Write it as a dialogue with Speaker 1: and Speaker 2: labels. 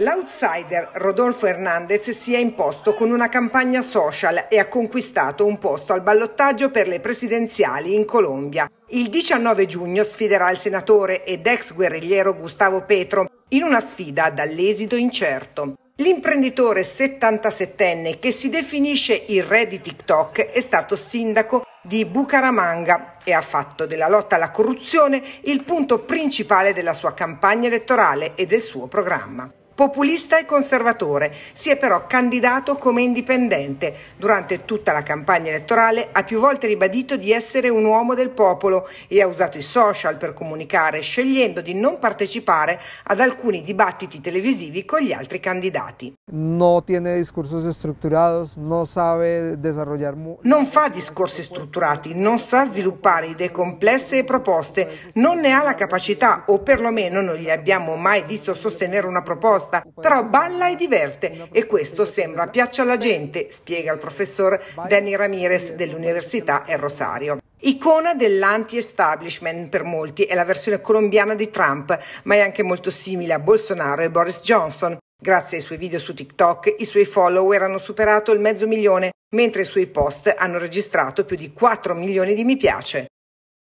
Speaker 1: L'outsider Rodolfo Hernandez si è imposto con una campagna social e ha conquistato un posto al ballottaggio per le presidenziali in Colombia. Il 19 giugno sfiderà il senatore ed ex guerrigliero Gustavo Petro in una sfida dall'esito incerto. L'imprenditore 77enne che si definisce il re di TikTok è stato sindaco di Bucaramanga e ha fatto della lotta alla corruzione il punto principale della sua campagna elettorale e del suo programma populista e conservatore, si è però candidato come indipendente. Durante tutta la campagna elettorale ha più volte ribadito di essere un uomo del popolo e ha usato i social per comunicare, scegliendo di non partecipare ad alcuni dibattiti televisivi con gli altri candidati.
Speaker 2: No tiene discursos estructurados, no sabe
Speaker 1: desarrollar Non fa discorsi strutturati, non sa sviluppare idee complesse e proposte, non ne ha la capacità o perlomeno non gli abbiamo mai visto sostenere una proposta risposta, però balla e diverte e questo sembra piaccia alla gente, spiega il professor Danny Ramirez dell'Università El Rosario. Icona dell'anti-establishment per molti è la versione colombiana di Trump, ma è anche molto simile a Bolsonaro e Boris Johnson. Grazie ai suoi video su TikTok, i suoi follower hanno superato il mezzo milione, mentre i suoi post hanno registrato più di 4 milioni di mi piace.